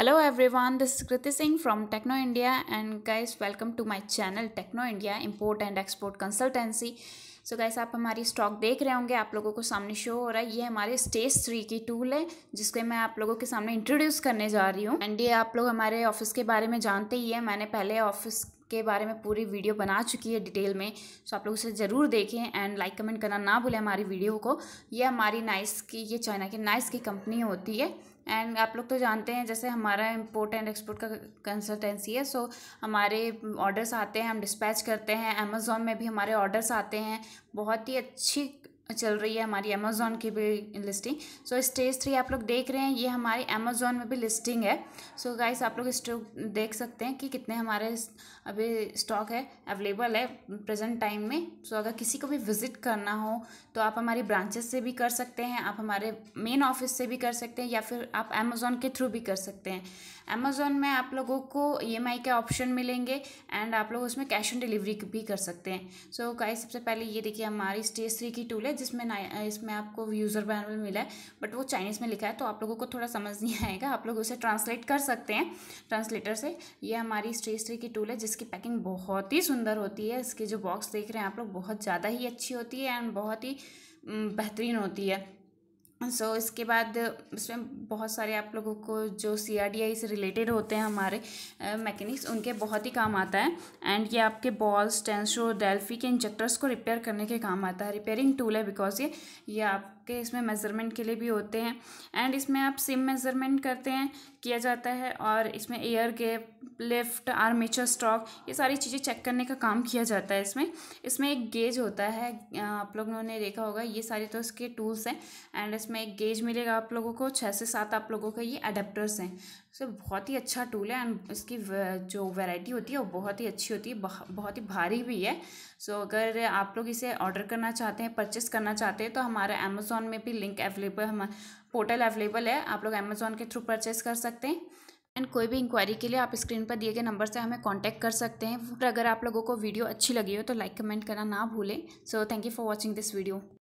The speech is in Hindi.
hello everyone this Kriti Singh from Techno India and guys welcome to my channel Techno India import and export consultancy so guys आप हमारी स्टॉक देख रहे होंगे आप लोगों को सामने शो हो रहा है ये हमारे स्टेज थ्री की टूल है जिसके मैं आप लोगों के सामने इंट्रोड्यूस करने जा रही हूँ एंड ये आप लोग हमारे ऑफिस के बारे में जानते ही है मैंने पहले ऑफिस के बारे में पूरी वीडियो बना चुकी है डिटेल में सो तो आप लोग उसे ज़रूर देखें एंड लाइक कमेंट करना ना भूलें हमारी वीडियो को ये हमारी नाइस की ये चाइना की नाइस की कंपनी होती है एंड आप लोग तो जानते हैं जैसे हमारा इम्पोर्ट एंड एक्सपोर्ट का कंसल्टेंसी है सो हमारे ऑर्डर्स आते हैं हम डिस्पैच करते हैं अमेज़ोन में भी हमारे ऑर्डर्स आते हैं बहुत ही अच्छी चल रही है हमारी अमेज़ोन की भी लिस्टिंग सो स्टेज थ्री आप लोग देख रहे हैं ये हमारी अमेज़ोन में भी लिस्टिंग है सो so गाइस आप लोग स्टॉक देख सकते हैं कि कितने हमारे अभी स्टॉक है अवेलेबल है प्रेजेंट टाइम में सो so अगर किसी को भी विज़िट करना हो तो आप हमारी ब्रांचेस से भी कर सकते हैं आप हमारे मेन ऑफिस से भी कर सकते हैं या फिर आप अमेज़ोन के थ्रू भी कर सकते हैं अमेज़ोन में आप लोगों को ई एम आई के ऑप्शन मिलेंगे एंड आप लोग उसमें कैश ऑन डिलीवरी भी कर सकते हैं सो so गाइस सबसे पहले ये देखिए हमारी स्टेज थ्री की टूल है जिसमें इसमें आपको यूज़र बैनर मिला है बट वो चाइनीज़ में लिखा है तो आप लोगों को थोड़ा समझ नहीं आएगा आप लोग उसे ट्रांसलेट कर सकते हैं ट्रांसलेटर से ये हमारी स्टेशनरी की टूल है जिसकी पैकिंग बहुत ही सुंदर होती है इसके जो बॉक्स देख रहे हैं आप लोग बहुत ज़्यादा ही अच्छी होती है एंड बहुत ही बेहतरीन होती है सो so, इसके बाद इसमें बहुत सारे आप लोगों को जो सी आर डी आई से रिलेटेड होते हैं हमारे मैकेनिक्स उनके बहुत ही काम आता है एंड ये आपके बॉल्स टेंसो डेल्फी के इंजेक्टर्स को रिपेयर करने के काम आता है रिपेयरिंग टूल है बिकॉज ये ये आपके इसमें मेज़रमेंट के लिए भी होते हैं एंड इसमें आप सिम मेज़रमेंट करते हैं किया जाता है और इसमें air gap lift armature stroke ये सारी चीज़ें चेक करने का काम किया जाता है इसमें इसमें एक गेज होता है आप लोगों ने देखा होगा ये सारे तो इसके टूल्स हैं एंड इसमें एक गेज मिलेगा आप लोगों को छः से सात आप लोगों का ये अडेप्टर्स हैं सो बहुत ही अच्छा टूल है एंड इसकी जो वैरायटी होती है वो बहुत ही अच्छी होती है बहुत ही भारी भी है सो so, अगर आप लोग इसे ऑर्डर करना चाहते हैं परचेस करना चाहते हैं तो हमारे अमेज़ोन में भी लिंक अवेलेबल हम पोर्टल अवेलेबल है आप लोग अमेज़ोन के थ्रू परचेज़ कर सकते हैं एंड कोई भी इंक्वायरी के लिए आप स्क्रीन पर दिए गए नंबर से हमें कांटेक्ट कर सकते हैं अगर आप लोगों को वीडियो अच्छी लगी हो तो लाइक कमेंट करना ना भूलें so thank you for watching this video